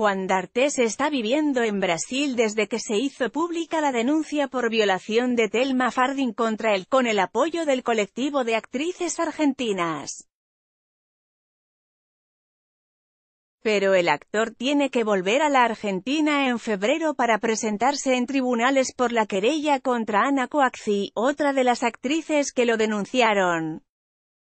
Juan D'Artes está viviendo en Brasil desde que se hizo pública la denuncia por violación de Telma Fardin contra él con el apoyo del colectivo de actrices argentinas. Pero el actor tiene que volver a la Argentina en febrero para presentarse en tribunales por la querella contra Ana Coaxi, otra de las actrices que lo denunciaron.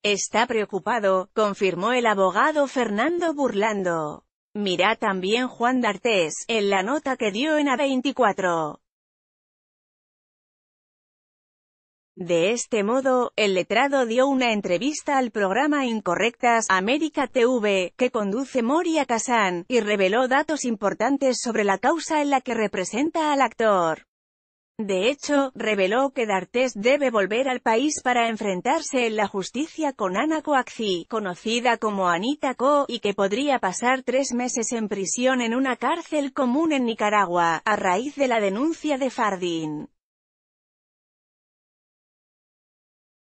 Está preocupado, confirmó el abogado Fernando Burlando. Mira también Juan D'Artes, en la nota que dio en A24. De este modo, el letrado dio una entrevista al programa Incorrectas América TV, que conduce Moria Kazan, y reveló datos importantes sobre la causa en la que representa al actor. De hecho, reveló que D'Artes debe volver al país para enfrentarse en la justicia con Ana Coaxi, conocida como Anita Co, y que podría pasar tres meses en prisión en una cárcel común en Nicaragua, a raíz de la denuncia de Fardín.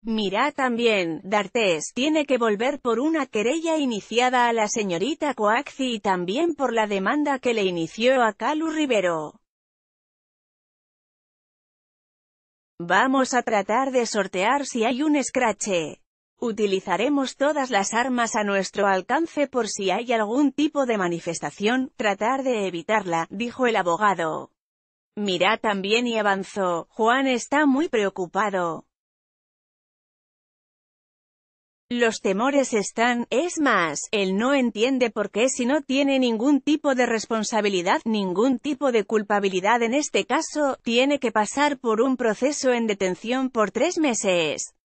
Mira también, D'Artes tiene que volver por una querella iniciada a la señorita Coaxi y también por la demanda que le inició a Calu Rivero. Vamos a tratar de sortear si hay un escrache. Utilizaremos todas las armas a nuestro alcance por si hay algún tipo de manifestación, tratar de evitarla, dijo el abogado. Mira también y avanzó, Juan está muy preocupado. Los temores están, es más, él no entiende por qué si no tiene ningún tipo de responsabilidad, ningún tipo de culpabilidad en este caso, tiene que pasar por un proceso en detención por tres meses.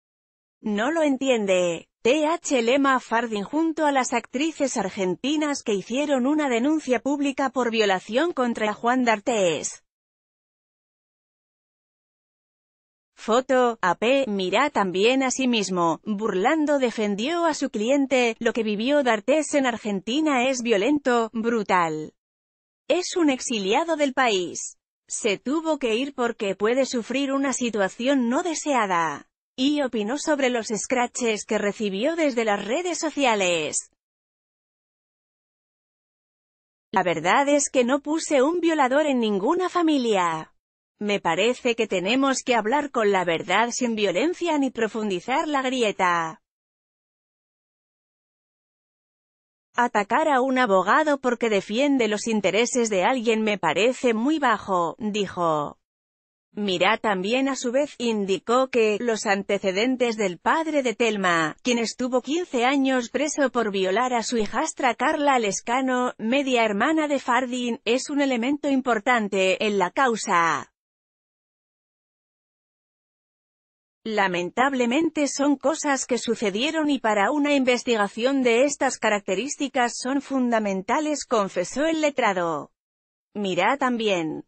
No lo entiende. TH Lema Fardin junto a las actrices argentinas que hicieron una denuncia pública por violación contra Juan D'Artes. Foto, AP, mira también a sí mismo. Burlando defendió a su cliente, lo que vivió D'Artes en Argentina es violento, brutal. Es un exiliado del país. Se tuvo que ir porque puede sufrir una situación no deseada. Y opinó sobre los scratches que recibió desde las redes sociales. La verdad es que no puse un violador en ninguna familia. Me parece que tenemos que hablar con la verdad sin violencia ni profundizar la grieta. Atacar a un abogado porque defiende los intereses de alguien me parece muy bajo, dijo. Mira también a su vez indicó que, los antecedentes del padre de Telma, quien estuvo 15 años preso por violar a su hijastra Carla Alescano, media hermana de Fardin, es un elemento importante en la causa. Lamentablemente son cosas que sucedieron y para una investigación de estas características son fundamentales confesó el letrado. Mira también.